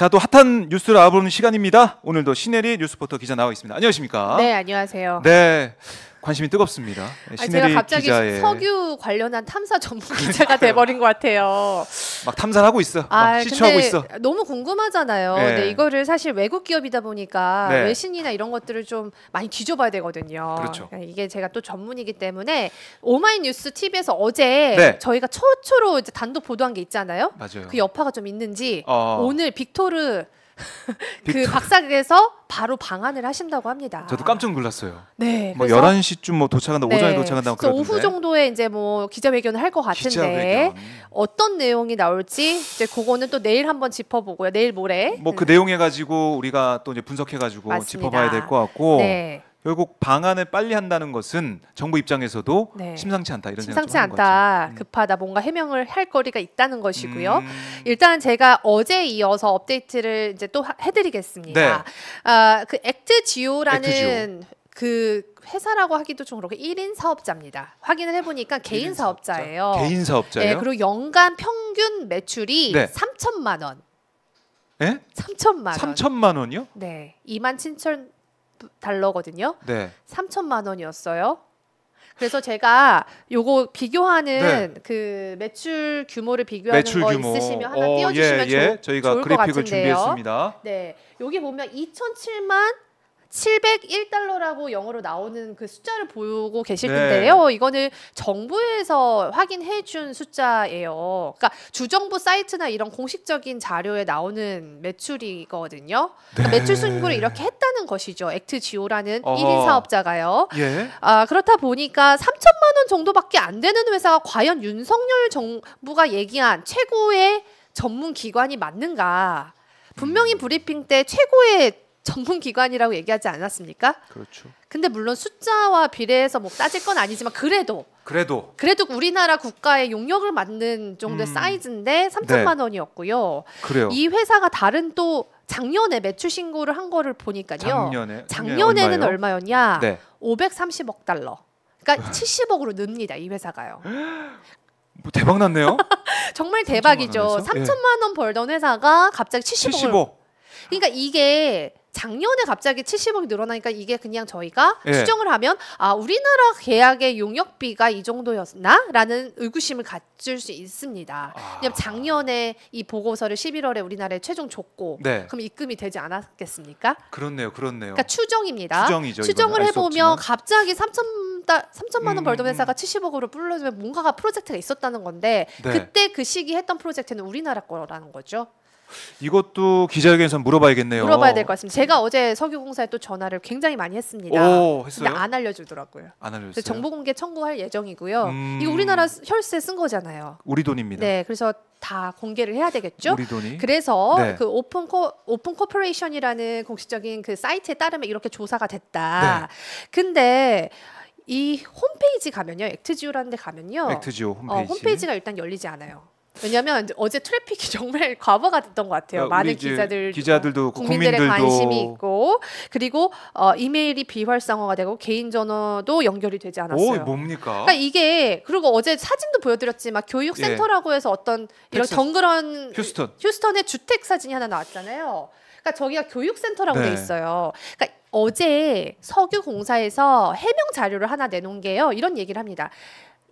자, 또 핫한 뉴스를 알아보는 시간입니다. 오늘도 신혜리 뉴스포터 기자 나와 있습니다. 안녕하십니까? 네, 안녕하세요. 네. 관심이 뜨겁습니다. 아, 제가 갑자기 기자의... 석유 관련한 탐사 전문 기자가 돼버린 것 같아요. 막 탐사하고 있어. 아, 시추하고 있어. 너무 궁금하잖아요. 네. 근데 이거를 사실 외국 기업이다 보니까 네. 외신이나 이런 것들을 좀 많이 뒤져봐야 되거든요. 그렇죠. 그러니까 이게 제가 또 전문이기 때문에 오마이뉴스 TV에서 어제 네. 저희가 최초로 단독 보도한 게 있잖아요. 맞아요. 그 여파가 좀 있는지 어... 오늘 빅토르 그 박사에서 바로 방한을 하신다고 합니다. 저도 깜짝 놀랐어요. 네. 뭐 11시쯤 뭐 도착한다, 네. 오전에 도착한다고 그러던데. 오후 정도에 이제 뭐 기자회견을 할 것 같은데 기자회견. 어떤 내용이 나올지 이제 그거는 또 내일 한번 짚어보고요. 내일 모레. 뭐그 네. 음. 내용해 가지고 우리가 또 이제 분석해 가지고 짚어봐야 될 것 같고. 네. 결국 방안을 빨리 한다는 것은 정부 입장에서도 네. 심상치 않다 이런 심상치 생각 않다 음. 급하다 뭔가 해명을 할 거리가 있다는 것이고요. 음. 일단 제가 어제 이어서 업데이트를 이제 또 해드리겠습니다. 네. 아, 그 액트 지오라는 그 회사라고 하기도 좀 그렇고 1인 사업자입니다. 확인을 해보니까 개인 사업자. 사업자예요. 개인 사업자예요. 네, 그리고 연간 평균 매출이 네. 3천만 원. 예? 3천만 원. 3천만 원이요? 네. 2만 7천 달러거든요. 네. 3천만 원이었어요. 그래서 제가 요거 비교하는 네. 그 매출 규모를 비교하는 매출 거 규모. 있으시면 어, 하나 어, 띄워주시면 예, 예. 조, 저희가 좋을 그래픽을 것 같은데요. 준비했습니다. 네, 여기 보면 2,007만 701달러라고 영어로 나오는 그 숫자를 보고 계실 네. 텐데요. 네. 이거는 정부에서 확인해 준 숫자예요. 그러니까 주정부 사이트나 이런 공식적인 자료에 나오는 매출이거든요. 그러니까 네. 그러니까 매출 순구를 이렇게 했다는 것이죠. 액트 지오라는 어. 1인 사업자가요. 예. 아, 그렇다 보니까 3천만 원 정도밖에 안 되는 회사가 과연 윤석열 정부가 얘기한 최고의 전문 기관이 맞는가? 분명히 음. 브리핑 때 최고의 전문 기관이라고 얘기하지 않았습니까? 그렇죠. 근데 물론 숫자와 비례해서 뭐 따질 건 아니지만 그래도 그래도 그래도 우리나라 국가의 용역을 맡는 정도의 음. 사이즈인데 3천만 네. 원이었고요. 그래요. 이 회사가 다른 또 작년에 매출 신고를 한 거를 보니까요. 작년에 작년에는 얼마요? 얼마였냐? 네. 530억 달러. 그러니까 70억으로 늡니다 이 회사가요. 뭐 대박 났네요. 정말 대박이죠. 3천만 원, 만원 벌던 회사가 갑자기 70억을 70억. 그러니까 이게 작년에 갑자기 70억이 늘어나니까 이게 그냥 저희가 예. 추정을 하면 아 우리나라 계약의 용역비가 이 정도였나라는 의구심을 가질 수 있습니다. 아. 작년에 이 보고서를 11월에 우리나라에 최종 줬고 네. 그럼 입금이 되지 않았겠습니까? 그렇네요, 그렇네요. 그러니까 추정입니다. 추정이죠. 추정을 해보면 갑자기 3천 3천만 원 음, 벌던 음, 회사가 70억으로 음. 불러주면 뭔가가 프로젝트가 있었다는 건데 네. 그때 그 시기 했던 프로젝트는 우리나라 거라는 거죠. 이것도 기자회견에서 물어봐야겠네요. 물어봐야 될 것 같습니다. 제가 어제 석유공사에 또 전화를 굉장히 많이 했습니다. 오, 했어요? 근데 안 알려주더라고요. 안 알려줬어요. 정보 공개 청구할 예정이고요. 음... 이 우리나라 혈세 쓴 거잖아요. 우리 돈입니다. 네, 그래서 다 공개를 해야 되겠죠. 우리 돈이. 그래서 네. 그 오픈 코 오픈 코퍼레이션이라는 공식적인 그 사이트에 따르면 이렇게 조사가 됐다. 네. 근데 이 홈페이지 가면요, 액트지오라는 데 가면요, 액트지오 어, 홈페이지. 어, 홈페이지가 일단 열리지 않아요. 왜냐하면 어제 트래픽이 정말 과부가 됐던 것 같아요. 아, 그 많은 기자들, 기자들도 국민들의 국민들도. 관심이 있고 그리고 어, 이메일이 비활성화가 되고 개인 전화도 연결이 되지 않았어요. 오, 뭡니까? 그러니까 이게 그리고 어제 사진도 보여드렸지만 교육센터라고 예. 해서 어떤 이런 덩그런 휴스턴 휴스턴의 주택 사진이 하나 나왔잖아요. 그러니까 저기가 교육센터라고 네. 돼 있어요. 그러니까 어제 석유공사에서 해명 자료를 하나 내놓은 게요. 이런 얘기를 합니다.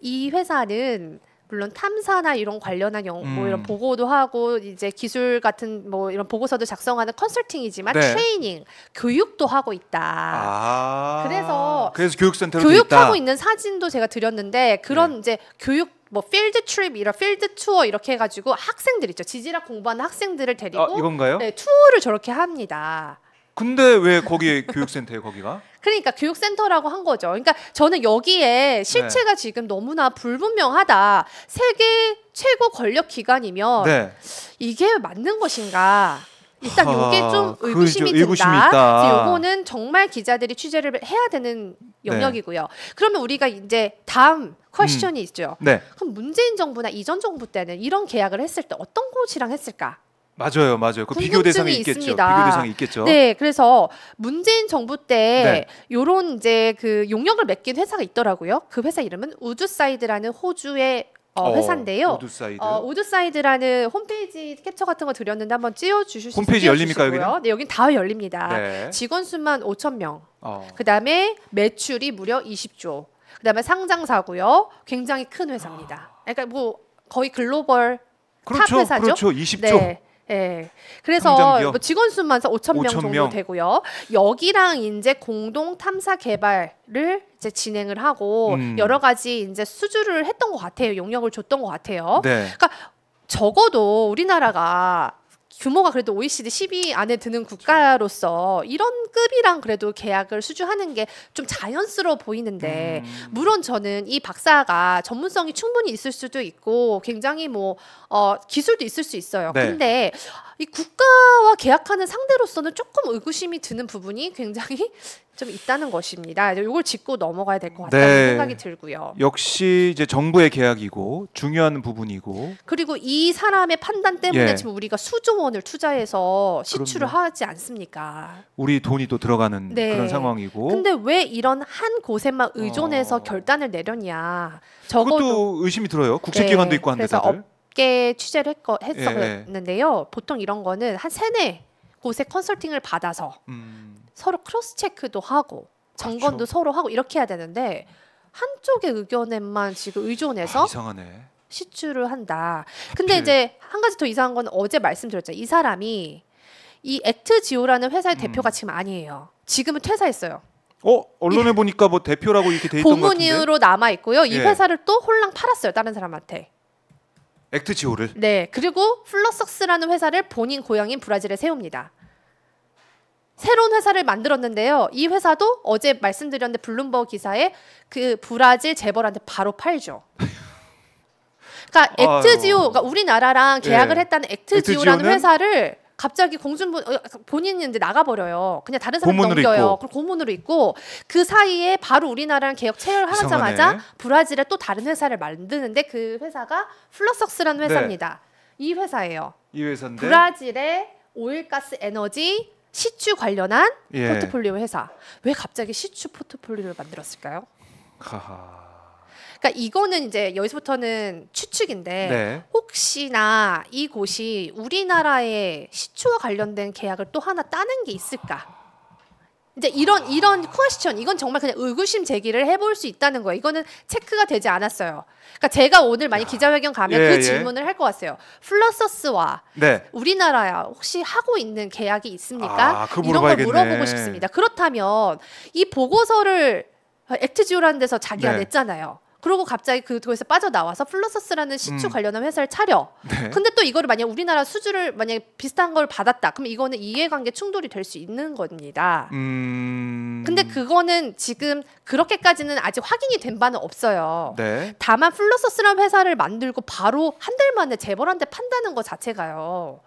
이 회사는 물론 탐사나 이런 관련한 영, 음. 뭐 이런 음. 보고도 하고 이제 기술 같은 뭐 이런 보고서도 작성하는 컨설팅이지만 네. 트레이닝 교육도 하고 있다. 아~ 그래서 그래서 교육센터 교육하고 있다. 있는 사진도 제가 드렸는데 그런 네. 이제 교육 뭐 필드 트립 이런 필드 투어 이렇게 해가지고 학생들 있죠 지질학 공부하는 학생들을 데리고 아, 이건가요? 네, 투어를 저렇게 합니다. 근데 왜 거기 에 교육센터에 거기가? 그러니까 교육센터라고 한 거죠. 그러니까 저는 여기에 실체가 네. 지금 너무나 불분명하다. 세계 최고 권력 기관이면 네. 이게 맞는 것인가? 일단 이게 아, 좀 그 의구심이 그, 든다. 다 요거는 정말 기자들이 취재를 해야 되는 네. 영역이고요. 네. 그러면 우리가 이제 다음 퀘스천이 음. 있죠. 네. 그럼 문재인 정부나 이전 정부 때는 이런 계약을 했을 때 어떤 곳이랑 했을까? 맞아요, 맞아요. 그 비교 대상이 있겠죠. 있습니다. 비교 대상이 있겠죠. 네, 그래서 문재인 정부 때 네. 요런 이제 그 용역을 맺긴 회사가 있더라고요. 그 회사 이름은 우주사이드라는 호주의 어, 어 회사인데요. 우드사이드. 어, 우드사이드라는 홈페이지 캡처 같은 거 드렸는데 한번 찌어 주실 수 홈페이지 열립니까 여기는? 네, 여긴 다 열립니다. 네. 직원 수만 5천 명. 어. 그다음에 매출이 무려 20조. 그다음에 상장사고요. 굉장히 큰 회사입니다. 그러니까 뭐 거의 글로벌 그렇죠, 탑 회사죠. 그렇죠. 20조. 네. 예. 그래서 뭐 직원 수만 5천 명 정도 명. 되고요. 여기랑 이제 공동 탐사 개발을 이제 진행을 하고 음. 여러 가지 이제 수주를 했던 것 같아요. 용역을 줬던 것 같아요. 네. 그러니까 적어도 우리나라가 규모가 그래도 OECD 10위 안에 드는 국가로서 이런 급이랑 그래도 계약을 수주하는 게 좀 자연스러워 보이는데 음. 물론 저는 이 박사가 전문성이 충분히 있을 수도 있고 굉장히 뭐 어, 기술도 있을 수 있어요. 네. 근데 이 국가와 계약하는 상대로서는 조금 의구심이 드는 부분이 굉장히 좀 있다는 것입니다. 이걸 짚고 넘어가야 될 것 같다는 네. 생각이 들고요. 역시 이제 정부의 계약이고 중요한 부분이고 그리고 이 사람의 판단 때문에 예. 지금 우리가 수조 원을 투자해서 시추를 그럼요. 하지 않습니까? 우리 돈이 또 들어가는 네. 그런 상황이고 근데 왜 이런 한 곳에만 의존해서 어... 결단을 내렸냐? 적어도 의심이 들어요. 국제기관도 네. 있고 한데 다들. 개 취재를 했거, 했었는데요. 예. 예. 보통 이런 거는 한 세네 곳에 컨설팅을 받아서 음. 서로 크로스 체크도 하고 점검도 그렇죠. 서로 하고 이렇게 해야 되는데 한쪽의 의견에만 지금 의존해서 아, 이상하네. 시출을 한다. 근데 하필. 이제 한 가지 더 이상한 건 어제 말씀드렸죠이 사람이 이 액트 지오라는 회사의 음. 대표가 지금 아니에요. 지금은 퇴사했어요. 어 언론에 이, 보니까 뭐 대표라고 이렇게 돼 있던 것 같은데. 공문으로 남아 있고요. 이 예. 회사를 또 홀랑 팔았어요. 다른 사람한테. 액트 지오를. 네. 그리고 플러석스라는 회사를 본인 고향인 브라질에 세웁니다. 새로운 회사를 만들었는데요. 이 회사도 어제 말씀드렸는데 블룸버 기사에 그 브라질 재벌한테 바로 팔죠. 그러니까 액트지오, 그러니까 우리나라랑 예. 계약을 예. 했다는 액트지오라는 액트지오는? 회사를 갑자기 공중분 어, 본인이 이제 나가버려요. 그냥 다른 사람 넘겨요. 그럼 고문으로 있고 그 사이에 바로 우리나라랑 개혁 체결하자마자 브라질에 또 다른 회사를 만드는데 그 회사가 플러석스라는 네. 회사입니다. 네. 이 회사예요. 이 회사인데 브라질의 오일가스 에너지 시추 관련한 예. 포트폴리오 회사. 왜 갑자기 시추 포트폴리오를 만들었을까요? 하하. 그러니까 이거는 이제 여기서부터는 추측인데 네. 혹시나 이곳이 우리나라의 시추와 관련된 계약을 또 하나 따는 게 있을까? 이제 이런 이런 쿠아시천 이건 정말 그냥 의구심 제기를 해볼 수 있다는 거예요. 이거는 체크가 되지 않았어요. 그러니까 제가 오늘 많이 기자회견 가면 예, 그 예. 질문을 예. 할것 같아요. 플러서스와 네. 우리나라야 혹시 하고 있는 계약이 있습니까? 아, 이런 걸 물어보고 싶습니다. 그렇다면 이 보고서를 액트지오라는 데서 자기가 네. 냈잖아요. 그러고 갑자기 그거에서 빠져나와서 플러서스라는 시추 음. 관련한 회사를 차려. 네. 근데 또 이거를 만약 우리나라 수주를 만약 비슷한 걸 받았다. 그럼 이거는 이해관계 충돌이 될 수 있는 겁니다. 음... 근데 그거는 지금 그렇게까지는 아직 확인이 된 바는 없어요. 네. 다만 플러서스라는 회사를 만들고 바로 한 달 만에 재벌한테 판다는 것 자체가요.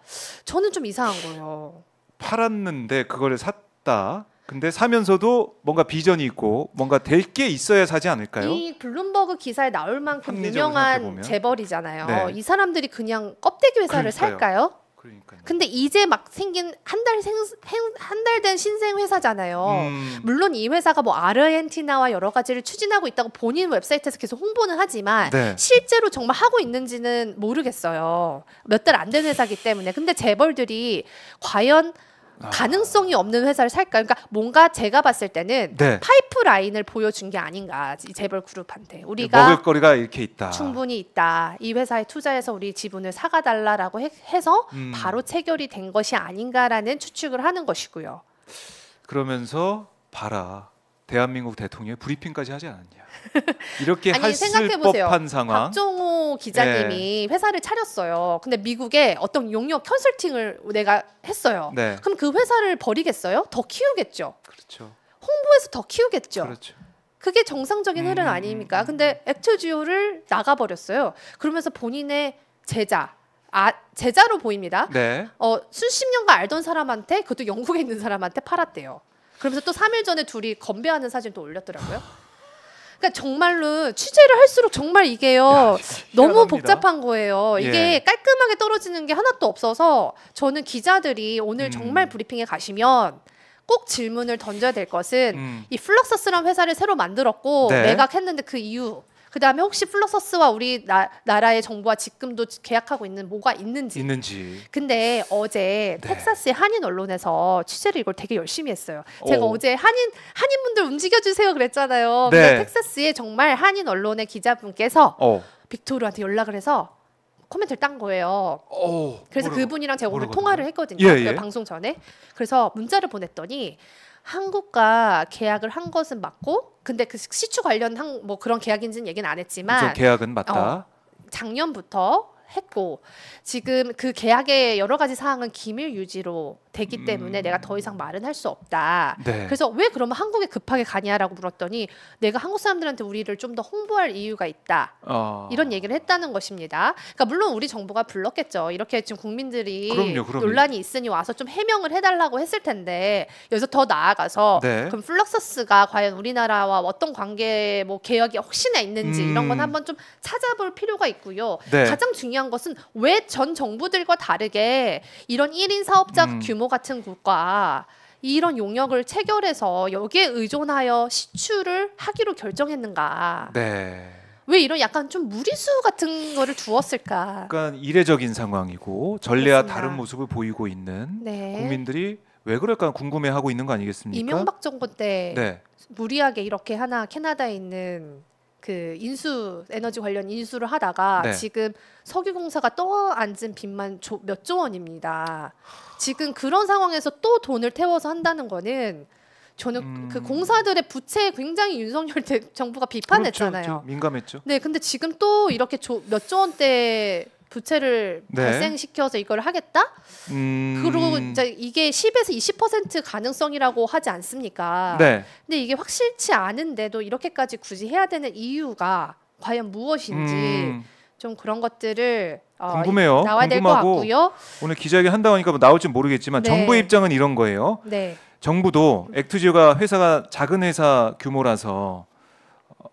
저는 좀 이상한 거예요. 팔았는데 그거를 샀다. 근데 사면서도 뭔가 비전이 있고 뭔가 될 게 있어야 사지 않을까요? 이 블룸버그 기사에 나올 만큼 유명한 재벌이잖아요. 네. 이 사람들이 그냥 껍데기 회사를 그러니까요. 살까요? 그러니까요. 근데 이제 막 생긴 한달된 신생 회사잖아요. 음. 물론 이 회사가 뭐 아르헨티나와 여러 가지를 추진하고 있다고 본인 웹사이트에서 계속 홍보는 하지만 네. 실제로 정말 하고 있는지는 모르겠어요. 몇 달 안 된 회사기 때문에. 근데 재벌들이 과연 아. 가능성이 없는 회사를 살까? 그러니까 뭔가 제가 봤을 때는 네. 파이프라인을 보여준 게 아닌가 재벌 그룹한테 우리가 먹을거리가 이렇게 있다. 충분히 있다. 이 회사에 투자해서 우리 지분을 사가달라라고 해, 서 음. 바로 체결이 된 것이 아닌가라는 추측을 하는 것이고요. 그러면서 봐라. 대한민국 대통령의 브리핑까지 하지 않았냐. 이렇게 아니, 법한 상황. 박종호 기자님이 네. 회사를 차렸어요. 근데 미국에 어떤 용역 컨설팅을 내가 했어요. 네. 그럼 그 회사를 버리겠어요? 더 키우겠죠. 그렇죠. 홍보해서 더 키우겠죠. 그렇죠. 그게 정상적인 흐름 음. 아닙니까? 음, 근데 음. 액트지오를 나가버렸어요. 그러면서 본인의 제자, 아, 제자로 보입니다. 네. 어, 수십 년간 알던 사람한테, 그것도 영국에 있는 사람한테 팔았대요. 그러면서 또 3일 전에 둘이 건배하는 사진 도 올렸더라고요. 그러니까 정말로 취재를 할수록 정말 이게요 야, 너무 복잡한 거예요. 예. 이게 예. 깔끔하게 떨어지는 게 하나도 없어서 저는 기자들이 오늘 음. 정말 브리핑에 가시면 꼭 질문을 던져야 될 것은 음. 이 플럭서스란 회사를 새로 만들었고 네. 매각했는데 그 이유 그 다음에 혹시 플러서스와 우리 나, 라의 정부와 지금도 계약하고 있는 뭐가 있는지. 있는지. 근데 어제 네. 텍사스의 한인 언론에서 취재를 이걸 되게 열심히 했어요. 제가 오. 어제 한인 한인분들 움직여주세요 그랬잖아요. 네. 텍사스의 정말 한인 언론의 기자분께서 어. 빅토르한테 연락을 해서 코멘트를 딴 거예요. 오, 그래서 뭐라, 그분이랑 제가 오늘 뭐라거든요? 통화를 했거든요. 예, 그러니까 예. 방송 전에. 그래서 문자를 보냈더니 한국과 계약을 한 것은 맞고 근데 그 시추 관련 한, 뭐 그런 계약인지는 얘기는 안 했지만 계약은 맞다. 어, 작년부터 했고 지금 그 계약의 여러 가지 사항은 기밀 유지로 되기 때문에 음. 내가 더 이상 음. 말은 할 수 없다. 네. 그래서 왜 그러면 한국에 급하게 가냐라고 물었더니 내가 한국 사람들한테 우리를 좀 더 홍보할 이유가 있다. 어. 이런 얘기를 했다는 것입니다. 그러니까 물론 우리 정부가 불렀겠죠. 이렇게 지금 국민들이 그럼요, 그럼요. 논란이 있으니 와서 좀 해명을 해달라고 했을 텐데 여기서 더 나아가서 네. 그럼 플럭서스가 과연 우리나라와 어떤 관계 뭐 개혁이 혹시나 있는지 음. 이런 건 한번 좀 찾아볼 필요가 있고요. 네. 가장 중요한 중요한 것은 왜 전 정부들과 다르게 이런 일인 사업자 음. 규모 같은 국가 이런 용역을 체결해서 여기에 의존하여 시출을 하기로 결정했는가? 네. 왜 이런 약간 좀 무리수 같은 거를 두었을까? 그러니까 이례적인 상황이고 전례와 그렇습니다. 다른 모습을 보이고 있는 네. 국민들이 왜 그럴까 궁금해하고 있는 거 아니겠습니까? 이명박 정부 때 네. 무리하게 이렇게 하나 캐나다에 있는 그 인수 에너지 관련 인수를 하다가 네. 지금 석유 공사가 떠앉은 빚만 몇조 원입니다. 지금 그런 상황에서 또 돈을 태워서 한다는 거는 저는 음... 그 공사들의 부채 굉장히 윤석열 정부가 비판했잖아요. 그렇죠, 그렇죠, 민감했죠. 네, 근데 지금 또 이렇게 몇조 원대 부채를 네. 발생시켜서 이걸 하겠다? 음... 그리고 이제 이게 10에서 20% 가능성이라고 하지 않습니까? 네. 근데 이게 확실치 않은데도 이렇게까지 굳이 해야 되는 이유가 과연 무엇인지 음... 좀 그런 것들을 어, 궁금해요. 나와야 될것 같고요. 오늘 기자회견 한다고 하니까 뭐 나올지 모르겠지만 네. 정부 입장은 이런 거예요. 네. 정부도 액투지오가 회사가 작은 회사 규모라서 어,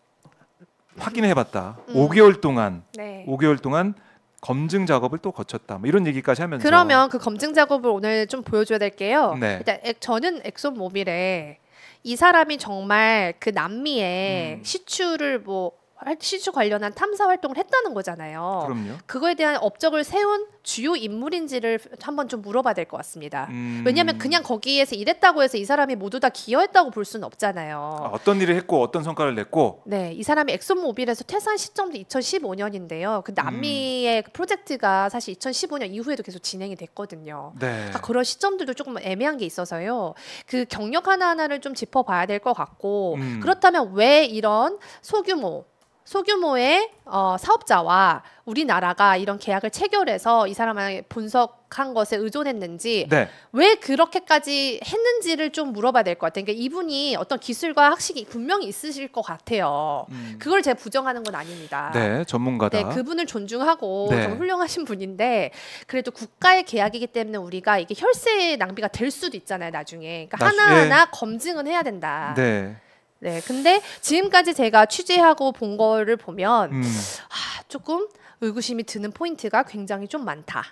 확인해봤다. 음. 5개월 동안 네. 5개월 동안 검증 작업을 또 거쳤다. 뭐 이런 얘기까지 하면서 그러면 그 검증 작업을 오늘 좀 보여줘야 될게요. 네. 일단 저는 엑소 모빌에 이 사람이 정말 그 남미에 음. 시추를 뭐 시주 관련한 탐사 활동을 했다는 거잖아요. 그럼요. 그거에 대한 업적을 세운 주요 인물인지를 한번 좀 물어봐야 될 것 같습니다. 음... 왜냐하면 그냥 거기에서 일했다고 해서 이 사람이 모두 다 기여했다고 볼 수는 없잖아요. 아, 어떤 일을 했고 어떤 성과를 냈고. 네, 이 사람이 엑소모빌에서 퇴사한 시점도 2015년인데요. 근데 남미의 음... 프로젝트가 사실 2015년 이후에도 계속 진행이 됐거든요. 네. 그러니까 그런 시점들도 조금 애매한 게 있어서요. 그 경력 하나 하나를 좀 짚어봐야 될 것 같고 음... 그렇다면 왜 이런 소규모 소규모의 어, 사업자와 우리나라가 이런 계약을 체결해서 이사람에게 분석한 것에 의존했는지 네. 왜 그렇게까지 했는지를 좀 물어봐야 될 것 같아요. 그러니까 이분이 어떤 기술과 학식이 분명히 있으실 것 같아요. 음. 그걸 제가 부정하는 건 아닙니다. 네, 전문가다. 네, 그분을 존중하고 네. 훌륭하신 분인데 그래도 국가의 계약이기 때문에 우리가 이게 혈세 낭비가 될 수도 있잖아요, 나중에. 그러니까 나 하나하나 예. 검증은 해야 된다. 네. 네, 근데 지금까지 제가 취재하고 본 거를 보면 음. 아, 조금 의구심이 드는 포인트가 굉장히 좀 많다.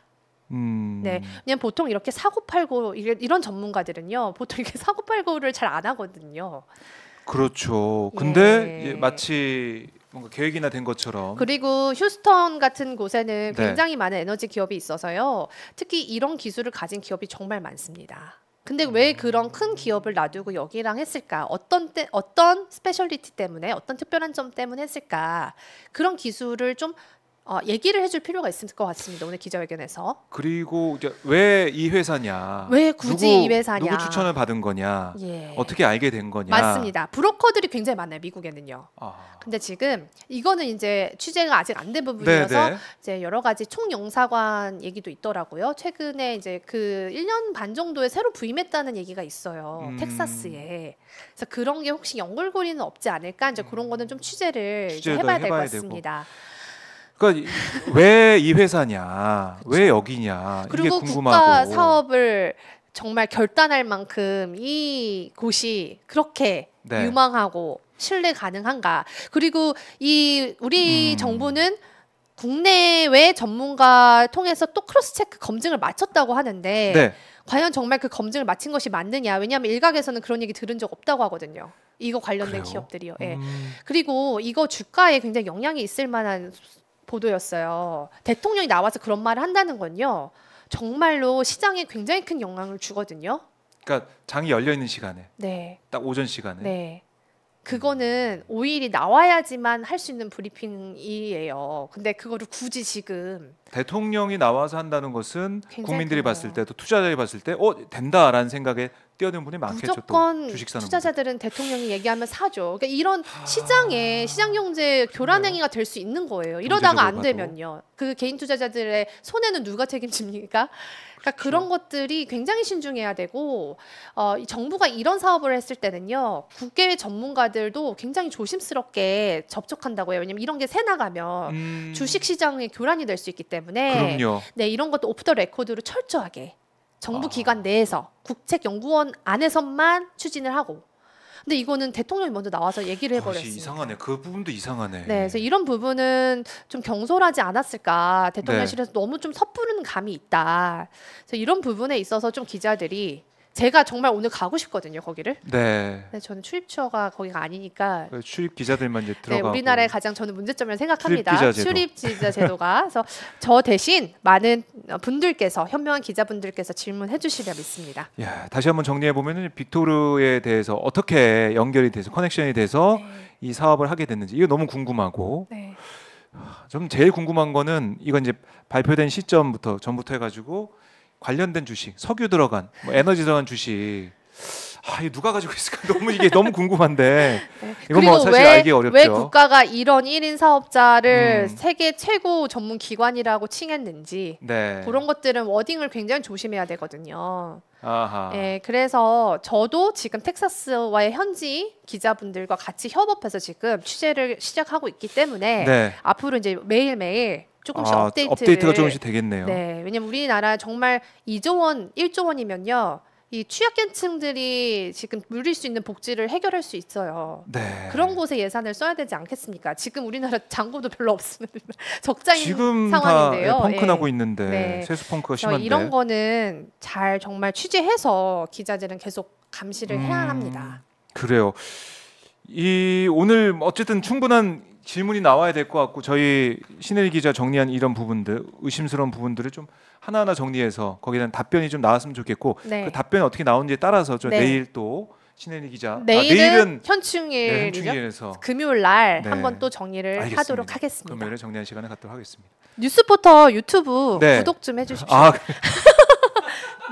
음. 네, 그냥 보통 이렇게 사고 팔고 이런 전문가들은요, 보통 이렇게 사고 팔고를 잘 안 하거든요. 그렇죠. 예. 근데 예, 마치 뭔가 계획이나 된 것처럼. 그리고 휴스턴 같은 곳에는 네. 굉장히 네. 많은 에너지 기업이 있어서요. 특히 이런 기술을 가진 기업이 정말 많습니다. 근데 왜 그런 큰 기업을 놔두고 여기랑 했을까? 어떤 때 어떤 스페셜리티 때문에 어떤 특별한 점 때문에 했을까? 그런 기술을 좀 어, 얘기를 해줄 필요가 있을 것 같습니다. 오늘 기자회견에서. 그리고 이제 왜 이 회사냐? 왜 굳이 누구, 이 회사냐? 누구 추천을 받은 거냐? 예. 어떻게 알게 된 거냐? 맞습니다. 브로커들이 굉장히 많아요 미국에는요. 아. 근데 지금 이거는 이제 취재가 아직 안 된 부분이어서 네네. 네. 이제 여러 가지 총영사관 얘기도 있더라고요. 최근에 이제 그 1년 반 정도에 새로 부임했다는 얘기가 있어요. 음. 텍사스에. 그래서 그런 게 혹시 연결고리는 없지 않을까? 이제 그런 거는 좀 취재를 해봐야, 해봐야 될것 같습니다. 되고. 그러니까 왜 이 회사냐, 왜 여기냐 이게 궁금하고. 국가 사업을 정말 결단할 만큼 이 곳이 그렇게 네. 유망하고 신뢰 가능한가? 그리고 이 우리 음. 정부는 국내외 전문가 통해서 또 크로스 체크 검증을 마쳤다고 하는데 네. 과연 정말 그 검증을 마친 것이 맞느냐? 왜냐하면 일각에서는 그런 얘기 들은 적 없다고 하거든요. 이거 관련된 그래요? 기업들이요. 예. 음. 예. 그리고 이거 주가에 굉장히 영향이 있을 만한 보도였어요. 대통령이 나와서 그런 말을 한다는 건요. 정말로 시장에 굉장히 큰 영향을 주거든요. 그러니까 장이 열려 있는 시간에. 네. 딱 오전 시간에. 네. 그거는 오일이 나와야지만 할 수 있는 브리핑이에요. 근데 그거를 굳이 지금 대통령이 나와서 한다는 것은 국민들이 봤을 때도 투자자들이 봤을 때어 된다라는 생각에 뛰어드 분이 많겠죠. 무조건 투자자들은 분들. 대통령이 얘기하면 사죠. 그러니까 이런 하... 시장에 시장 경제 교란 행위가 될 수 있는 거예요. 이러다가 안 되면요. 그 개인 투자자들의 손해는 누가 책임집니까? 그러니까 그렇죠. 그런 것들이 굉장히 신중해야 되고 어, 정부가 이런 사업을 했을 때는요. 국외 전문가들도 굉장히 조심스럽게 접촉한다고 해요. 왜냐면 이런 게 새 나가면 음... 주식 시장에 교란이 될 수 있기 때문에 그럼요. 네, 이런 것도 오프 더 레코드로 철저하게 정부 아. 기관 내에서 국책연구원 안에서만 추진을 하고 근데 이거는 대통령이 먼저 나와서 얘기를 아, 해버렸어요. 이상하네. 그 부분도 이상하네. 네, 그래서 이런 부분은 좀 경솔하지 않았을까. 대통령실에서 네. 너무 좀 섣부른 감이 있다. 그래서 이런 부분에 있어서 좀 기자들이 제가 정말 오늘 가고 싶거든요 거기를. 네. 근데 저는 출입처가 거기가 아니니까. 그 출입 기자들만 이제 들어가. 네, 우리나라의 가장 저는 문제점이라고 생각합니다. 출입 기자 제도. 자 제도가. 그래서 저 대신 많은 분들께서 현명한 기자분들께서 질문해 주시려라 믿습니다. 야, 다시 한번 정리해 보면은 빅토르에 대해서 어떻게 연결이 돼서 커넥션이 돼서 네. 이 사업을 하게 됐는지 이거 너무 궁금하고. 네. 좀 제일 궁금한 거는 이건 이제 발표된 시점부터 전부터 해가지고 관련된 주식, 석유 들어간, 뭐 에너지 들어간 주식. 아, 이 누가 가지고 있을까? 너무 이게 너무 궁금한데. 네. 이건 뭐 사실 왜, 알기 어렵죠. 왜 국가가 이런 1인 사업자를 음. 세계 최고 전문 기관이라고 칭했는지 네. 그런 것들은 워딩을 굉장히 조심해야 되거든요. 아하. 네, 그래서 저도 지금 텍사스와의 현지 기자분들과 같이 협업해서 지금 취재를 시작하고 있기 때문에 네. 앞으로 이제 매일매일 조금씩 아, 업데이트 업데이트가 조금씩 되겠네요. 네, 왜냐면 우리나라 정말 2조 원, 1조 원이면요. 이 취약계층들이 지금 누릴 수 있는 복지를 해결할 수 있어요. 네. 그런 곳에 예산을 써야 되지 않겠습니까? 지금 우리나라 장고도 별로 없는 적자인 지금 상황인데요. 지금 예, 펑크 나고 예. 있는데 네. 세수 펑크가 심한데 이런 거는 잘 정말 취재해서 기자들은 계속 감시를 음, 해야 합니다. 그래요. 이 오늘 어쨌든 충분한 질문이 나와야 될 것 같고 저희 신혜리 기자 정리한 이런 부분들 의심스러운 부분들을 좀 하나하나 정리해서 거기에 대한 답변이 좀 나왔으면 좋겠고 네. 그 답변이 어떻게 나오는지에 따라서 저 네. 내일 또 신혜리 기자 아, 내일은, 아, 내일은 현충일이죠. 네, 금요일 날 네. 한번 또 정리를 알겠습니다. 하도록 하겠습니다. 금요일에 정리하 시간을 갖도록 하겠습니다. 뉴스포터 유튜브 네. 구독 좀 해주십시오. 아, 그래.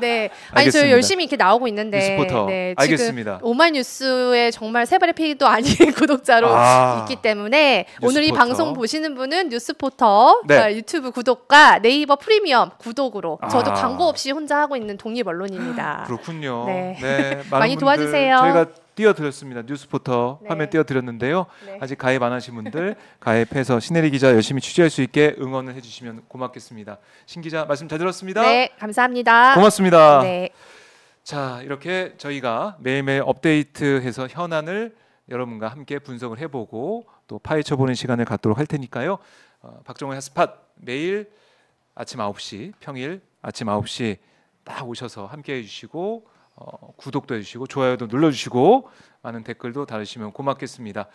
네. 아니 알겠습니다. 저 열심히 이렇게 나오고 있는데. 뉴스포터. 네, 알겠습니다. 오마이뉴스의 정말 세바리피도 아닌 구독자로 아, 있기 때문에 뉴스포터. 오늘 이 방송 보시는 분은 뉴스포터 네. 아, 유튜브 구독과 네이버 프리미엄 구독으로 아. 저도 광고 없이 혼자 하고 있는 독립 언론입니다. 그렇군요. 네. 네 많이 도와주세요. 저희가 띄어드렸습니다 뉴스포터 네. 화면 띄어드렸는데요 네. 아직 가입 안 하신 분들 가입해서 신혜리 기자 열심히 취재할 수 있게 응원을 해주시면 고맙겠습니다. 신 기자 말씀 잘 들었습니다. 네, 감사합니다. 고맙습니다. 네. 자, 이렇게 저희가 매일매일 업데이트해서 현안을 여러분과 함께 분석을 해보고 또 파헤쳐 보는 시간을 갖도록 할 테니까요. 어, 박정호의 핫스팟 매일 아침 9시 평일 아침 9시 딱 오셔서 함께 해주시고 어, 구독도 해주시고 좋아요도 눌러주시고 많은 댓글도 달으시면 고맙겠습니다.